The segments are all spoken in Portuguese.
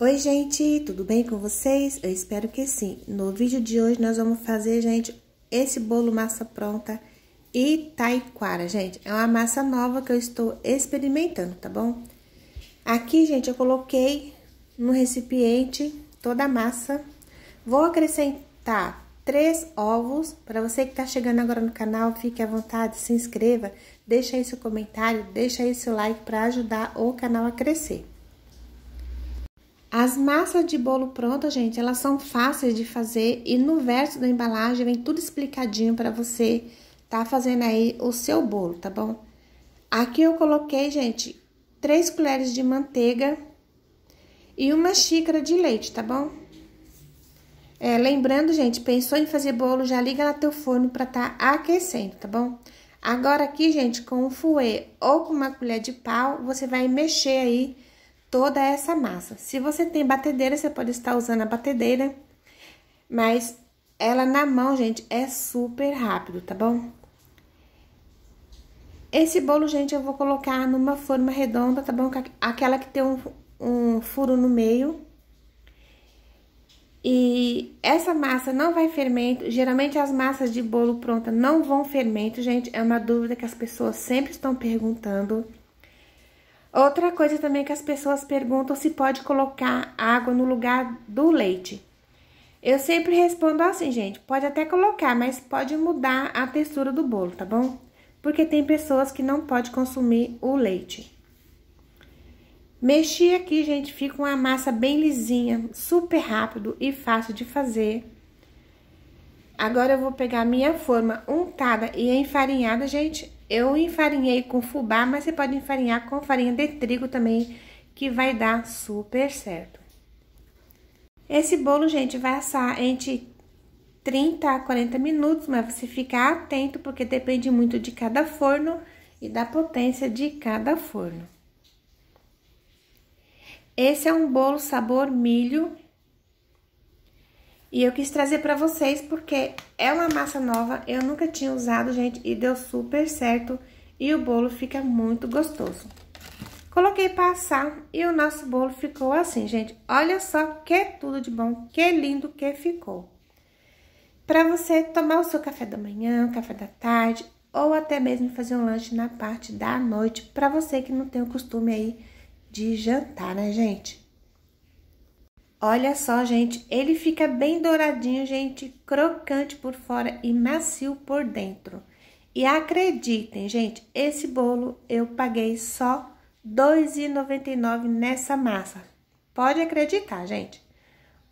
Oi, gente, tudo bem com vocês? Eu espero que sim. No vídeo de hoje nós vamos fazer, gente, esse bolo massa pronta Itaiquara, gente. É uma massa nova que eu estou experimentando, tá bom? Aqui, gente, eu coloquei no recipiente toda a massa. Vou acrescentar três ovos. Para você que está chegando agora no canal, fique à vontade, se inscreva, deixa aí seu comentário, deixa aí seu like para ajudar o canal a crescer. As massas de bolo pronta, gente, elas são fáceis de fazer e no verso da embalagem vem tudo explicadinho para você tá fazendo aí o seu bolo, tá bom? Aqui eu coloquei, gente, três colheres de manteiga e uma xícara de leite, tá bom? É, lembrando, gente, pensou em fazer bolo, já liga lá teu forno para tá aquecendo, tá bom? Agora aqui, gente, com um fouet ou com uma colher de pau, você vai mexer aí toda essa massa. Se você tem batedeira, você pode estar usando a batedeira, mas ela na mão, gente, é super rápido, tá bom? Esse bolo, gente, eu vou colocar numa forma redonda, tá bom? Aquela que tem um, um furo no meio. E essa massa não vai fermento. Geralmente as massas de bolo pronta não vão fermento, gente. É uma dúvida que as pessoas sempre estão perguntando. Outra coisa também é que as pessoas perguntam se pode colocar água no lugar do leite. Eu sempre respondo assim, gente, pode até colocar, mas pode mudar a textura do bolo, tá bom? Porque tem pessoas que não pode consumir o leite. Mexi aqui, gente, fica uma massa bem lisinha, super rápido e fácil de fazer. Agora eu vou pegar minha forma untada e enfarinhada, gente, eu enfarinhei com fubá, mas você pode enfarinhar com farinha de trigo também, que vai dar super certo. Esse bolo, gente, vai assar entre 30 a 40 minutos, mas você fica atento, porque depende muito de cada forno e da potência de cada forno. Esse é um bolo sabor milho e eu quis trazer para vocês porque é uma massa nova, eu nunca tinha usado, gente, e deu super certo. E o bolo fica muito gostoso. Coloquei para assar e o nosso bolo ficou assim, gente. Olha só que tudo de bom, que lindo que ficou. Para você tomar o seu café da manhã, café da tarde, ou até mesmo fazer um lanche na parte da noite, para você que não tem o costume aí de jantar, né, gente? Olha só, gente, ele fica bem douradinho, gente, crocante por fora e macio por dentro. E acreditem, gente, esse bolo eu paguei só R$ 2,99 nessa massa. Pode acreditar, gente.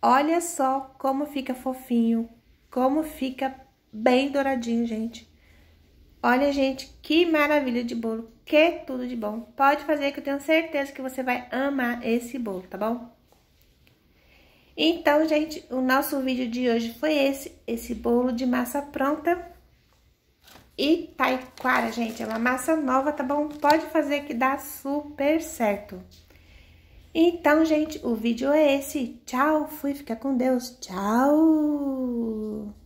Olha só como fica fofinho, como fica bem douradinho, gente. Olha, gente, que maravilha de bolo, que tudo de bom. Pode fazer que eu tenho certeza que você vai amar esse bolo, tá bom? Então, gente, o nosso vídeo de hoje foi esse, esse bolo de massa pronta. E taiquara, gente, é uma massa nova, tá bom? Pode fazer que dá super certo. Então, gente, o vídeo é esse. Tchau, fui, fica com Deus. Tchau!